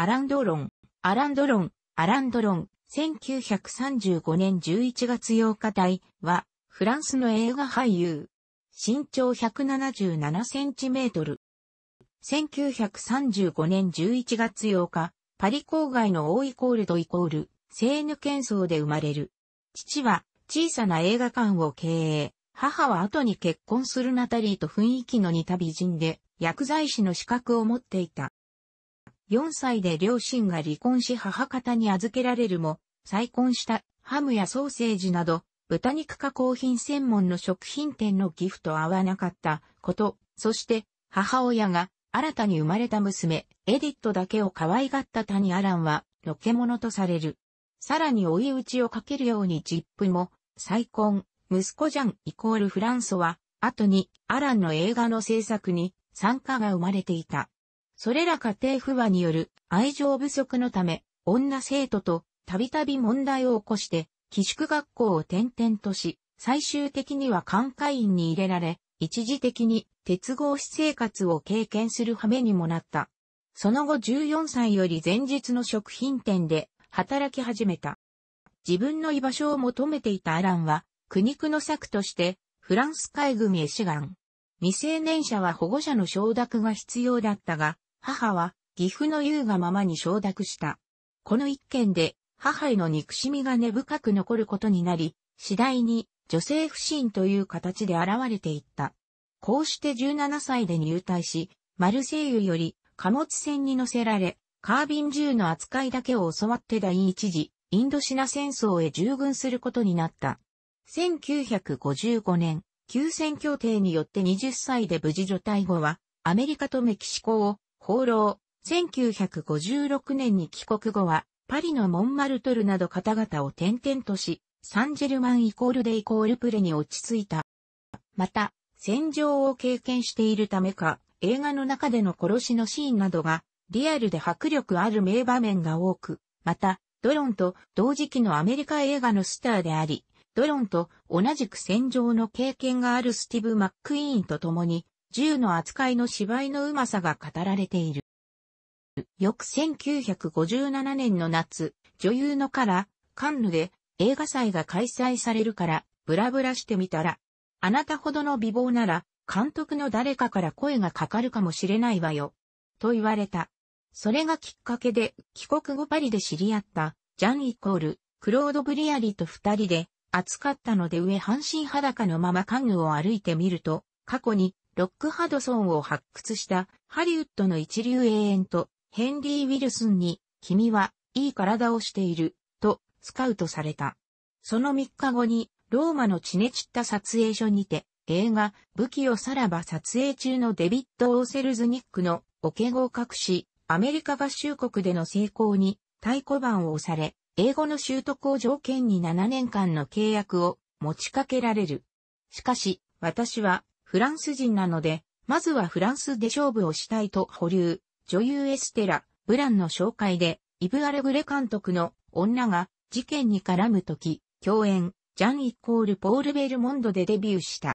アランドロン、アランドロン、アランドロン、1935年11月8日台は、フランスの映画俳優。身長177センチメートル。1935年11月8日、パリ郊外のオーイコールドイコール、セーヌ県層で生まれる。父は小さな映画館を経営。母は後に結婚するナタリーと雰囲気の似た美人で、薬剤師の資格を持っていた。4歳で両親が離婚し母方に預けられるも、再婚したハムやソーセージなど、豚肉加工品専門の食品店のギフと合わなかったこと、そして母親が新たに生まれた娘、エディットだけを可愛がったタニ・アランは、のけ者とされる。さらに追い打ちをかけるようにジップも、再婚、息子ジャンイコールフランソは、後にアランの映画の制作に参加が生まれていた。それら家庭不和による愛情不足のため、女生徒とたびたび問題を起こして、寄宿学校を転々とし、最終的には寛会院に入れられ、一時的に鉄合子生活を経験する羽目にもなった。その後14歳より前日の食品店で働き始めた。自分の居場所を求めていたアランは、苦肉の策として、フランス海軍へ志願。未成年者は保護者の承諾が必要だったが、母は岐阜の優がままに承諾した。この一件で母への憎しみが根深く残ることになり、次第に女性不信という形で現れていった。こうして17歳で入隊し、マルセイユより貨物船に乗せられ、カービン銃の扱いだけを教わって第一次インドシナ戦争へ従軍することになった。1955年、休戦協定によって20歳で無事除隊後は、アメリカとメキシコを放浪。1956年に帰国後は、パリのモンマルトルなど方々を転々とし、サンジェルマンイコールでイコールプレに落ち着いた。また、戦場を経験しているためか、映画の中での殺しのシーンなどが、リアルで迫力ある名場面が多く、また、ドロンと同時期のアメリカ映画のスターであり、ドロンと同じく戦場の経験があるスティーブ・マックイーンと共に、銃の扱いの芝居のうまさが語られている。翌1957年の夏、女優のから、カンヌで映画祭が開催されるから、ブラブラしてみたら、あなたほどの美貌なら、監督の誰かから声がかかるかもしれないわよ、と言われた。それがきっかけで、帰国後パリで知り合った、ジャンイコール、クロード・ブリアリと二人で、暑かったので上半身裸のままカンヌを歩いてみると、過去にロック・ハドソンを発掘したハリウッドの一流永遠とヘンリー・ウィルスンに君はいい体をしているとスカウトされた。その3日後にローマの地ねちった撮影所にて映画武器をさらば撮影中のデビッド・オーセルズニックのおけごを隠しアメリカ合衆国での成功に太鼓判を押され英語の習得を条件に7年間の契約を持ちかけられる。しかし、私はフランス人なので、まずはフランスで勝負をしたいと保留、女優エステラ、ブランの紹介で、イブ・アレグレ監督の女が事件に絡むとき、共演、ジャン・イコール・ポール・ベルモンドでデビューした。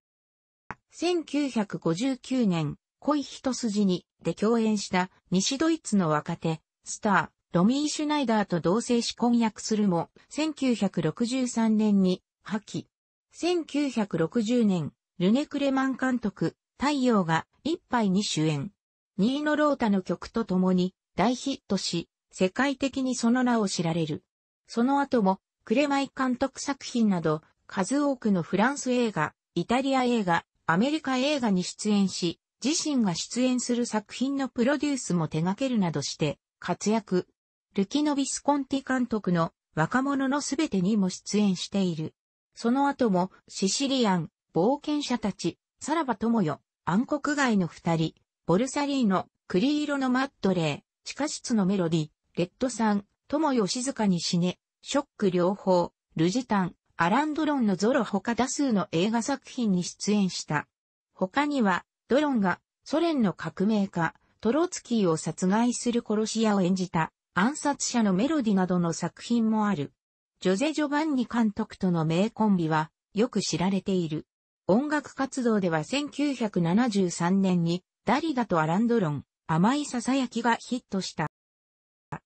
1959年、恋一筋にで共演した西ドイツの若手、スター、ロミー・シュナイダーと同性し婚約するも、1963年に破棄。1960年、ルネ・クレマン監督、太陽が一杯に主演。ニーノ・ロータの曲と共に大ヒットし、世界的にその名を知られる。その後も、クレマイ監督作品など、数多くのフランス映画、イタリア映画、アメリカ映画に出演し、自身が出演する作品のプロデュースも手掛けるなどして活躍。ルキノ・ビスコンティ監督の若者のすべてにも出演している。その後もシシリアン、冒険者たち、さらば友よ、暗黒街の二人、ボルサリーノ、栗色のマットレイ、地下室のメロディ、レッドさん、友よ静かに死ね、ショック両方、ルジタン、アランドロンのゾロ他多数の映画作品に出演した。他には、ドロンがソ連の革命家、トロツキーを殺害する殺し屋を演じた暗殺者のメロディなどの作品もある。ジョゼ・ジョバンニ監督との名コンビはよく知られている。音楽活動では1973年にダリダとアランドロン、甘い囁きがヒットした。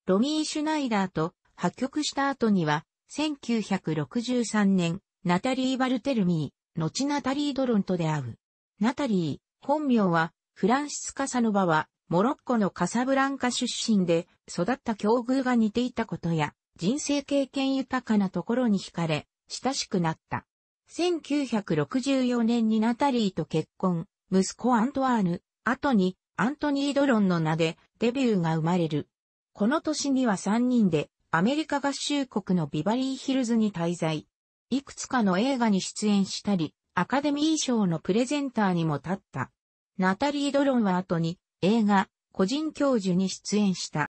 ロミー・シュナイダーと破局した後には、1963年、ナタリー・バルテルミー、後ナタリー・ドロンと出会う。ナタリー、本名は、フランシスカ・サノバは、モロッコのカサブランカ出身で、育った境遇が似ていたことや、人生経験豊かなところに惹かれ、親しくなった。1964年にナタリーと結婚、息子アントワーヌ、後にアントニー・ドロンの名でデビューが生まれる。この年には3人でアメリカ合衆国のビバリーヒルズに滞在。いくつかの映画に出演したり、アカデミー賞のプレゼンターにも立った。ナタリー・ドロンは後に映画、個人教授に出演した。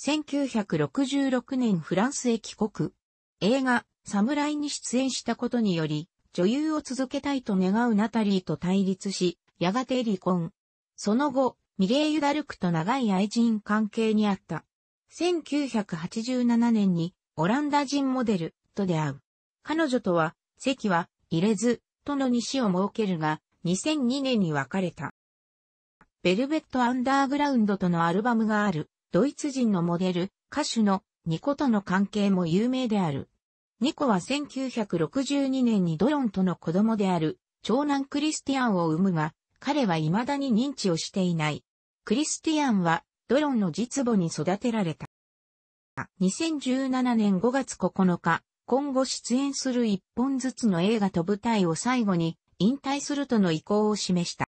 1966年フランスへ帰国。映画、サムライに出演したことにより、女優を続けたいと願うナタリーと対立し、やがて離婚。その後、ミレイユ・ダルクと長い愛人関係にあった。1987年にオランダ人モデルと出会う。彼女とは、席は入れず、との西を設けるが、2002年に別れた。ベルベット・アンダーグラウンドとのアルバムがある、ドイツ人のモデル、歌手のニコとの関係も有名である。ニコは1962年にドロンとの子供である、長男クリスティアンを産むが、彼は未だに認知をしていない。クリスティアンは、ドロンの実母に育てられた。2017年5月9日、今後出演する一本ずつの映画と舞台を最後に引退するとの意向を示した。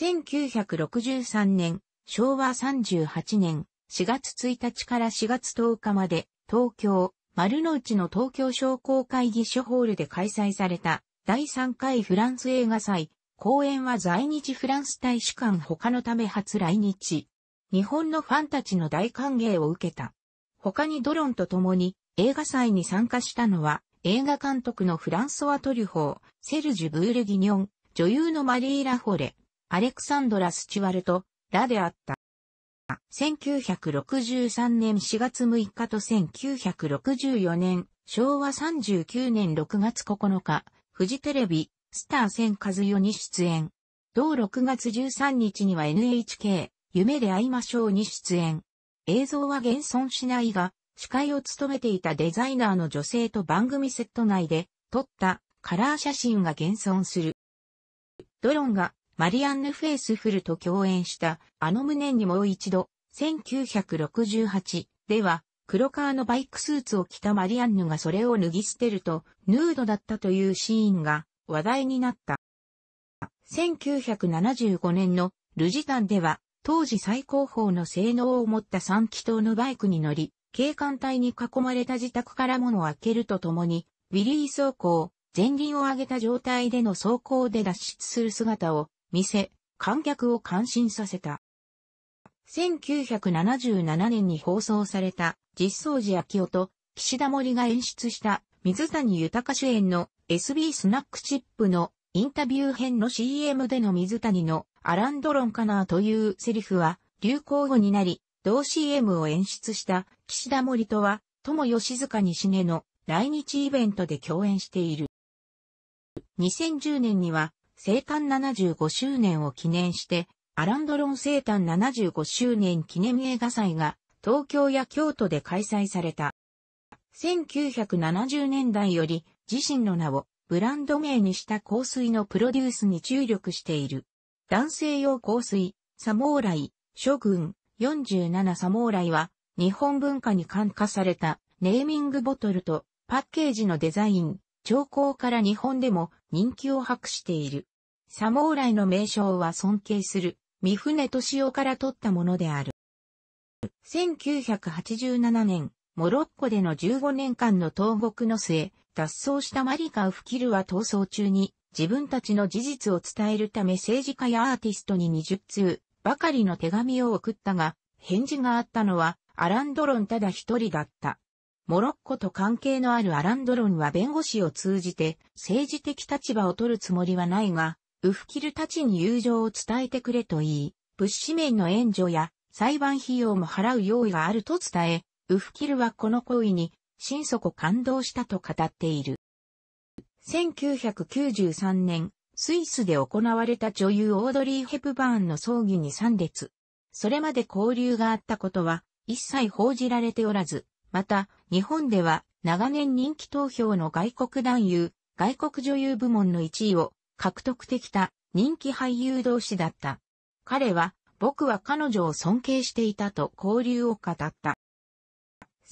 1963年、昭和38年、4月1日から4月10日まで、東京、丸の内の東京商工会議所ホールで開催された、第3回フランス映画祭、公演は在日フランス大使館他のため初来日。日本のファンたちの大歓迎を受けた。他にドロンと共に映画祭に参加したのは、映画監督のフランソワ・トリュホー、セルジュ・ブールギニョン、女優のマリー・ラホレ、アレクサンドラ・スチュワルト、ラであった。1963年4月6日と1964年、昭和39年6月9日、フジテレビ、スター千和代に出演。同6月13日には NHK、夢で会いましょうに出演。映像は現存しないが、司会を務めていたデザイナーの女性と番組セット内で撮ったカラー写真が現存する。ドロンがマリアンヌ・フェイスフルと共演したあの無念にもう一度、1968では黒革のバイクスーツを着たマリアンヌがそれを脱ぎ捨てるとヌードだったというシーンが話題になった。1975年のルジタンでは当時最高峰の性能を持った3気筒のバイクに乗り、警官隊に囲まれた自宅から物を開けるとともに、ウィリー走行、前輪を上げた状態での走行で脱出する姿を店、観客を感心させた。1977年に放送された実相寺秋夫と岸田森が演出した水谷豊主演の SB スナックチップのインタビュー編の CM での水谷のアランドロンかなというセリフは流行語になり、同 CM を演出した岸田森とは友吉塚西根の来日イベントで共演している。2010年には生誕75周年を記念して、アランドロン生誕75周年記念映画祭が東京や京都で開催された。1970年代より自身の名をブランド名にした香水のプロデュースに注力している。男性用香水、サモーライ、諸君、47サモーライは日本文化に感化されたネーミングボトルとパッケージのデザイン、調香から日本でも人気を博している。サモーライの名称は尊敬する、三船敏夫から取ったものである。1987年、モロッコでの15年間の投獄の末、脱走したマリカ・ウフキルは逃走中に、自分たちの事実を伝えるため政治家やアーティストに20通ばかりの手紙を送ったが、返事があったのは、アランドロンただ一人だった。モロッコと関係のあるアランドロンは弁護士を通じて政治的立場を取るつもりはないが、ウフキルたちに友情を伝えてくれと言い、物資面の援助や裁判費用も払う用意があると伝え、ウフキルはこの行為に心底感動したと語っている。1993年、スイスで行われた女優オードリー・ヘプバーンの葬儀に参列。それまで交流があったことは一切報じられておらず、また日本では長年人気投票の外国男優、外国女優部門の1位を獲得できた人気俳優同士だった。彼は、僕は彼女を尊敬していたと交流を語った。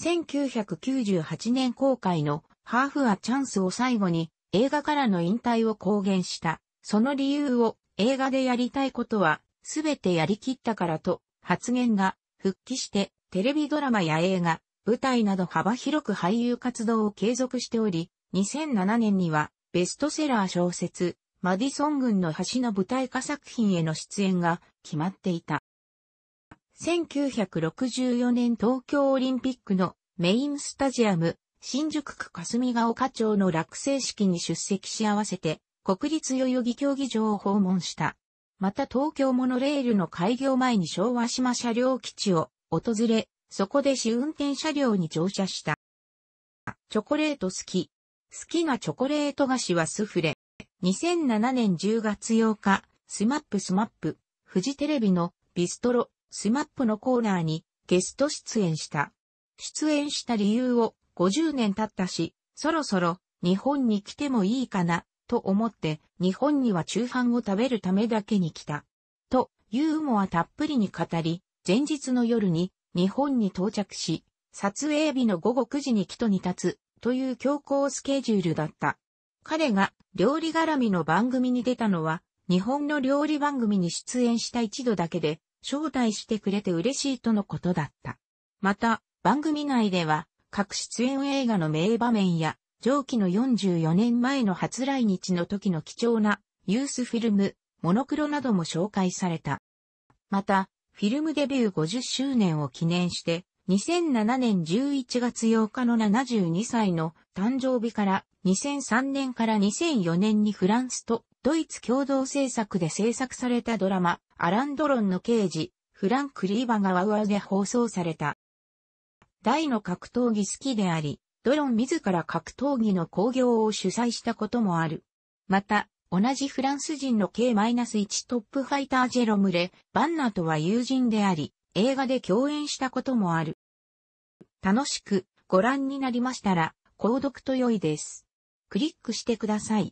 1998年公開のハーフはチャンスを最後に映画からの引退を公言した。その理由を映画でやりたいことはすべてやりきったからと発言が復帰してテレビドラマや映画、舞台など幅広く俳優活動を継続しており、2007年にはベストセラー小説マディソン軍の橋の舞台化作品への出演が決まっていた。1964年東京オリンピックのメインスタジアム、新宿区霞ヶ丘町の落成式に出席し合わせて、国立代々木競技場を訪問した。また東京モノレールの開業前に昭和島車両基地を訪れ、そこで試運転車両に乗車した。チョコレート好き。好きなチョコレート菓子はスフレ。2007年10月8日、スマップスマップ、フジテレビのビストロ、スマップのコーナーにゲスト出演した。出演した理由を50年経ったし、そろそろ日本に来てもいいかな、と思って日本には中飯を食べるためだけに来た。と、ユーモアたっぷりに語り、前日の夜に日本に到着し、撮影日の午後9時に帰途に立つという強行スケジュールだった。彼が料理絡みの番組に出たのは、日本の料理番組に出演した一度だけで、招待してくれて嬉しいとのことだった。また、番組内では、各出演映画の名場面や、上記の44年前の初来日の時の貴重なユースフィルム、モノクロなども紹介された。また、フィルムデビュー50周年を記念して、2007年11月8日の72歳の誕生日から2003年から2004年にフランスとドイツ共同制作で制作されたドラマ、アラン・ドロンの刑事、フランク・リーバがワウワウで放送された。大の格闘技好きであり、ドロン自ら格闘技の興行を主催したこともある。また、同じフランス人の K-1 トップファイタージェロムレ・バンナとは友人であり、映画で共演したこともある。楽しくご覧になりましたら、購読と良いです。クリックしてください。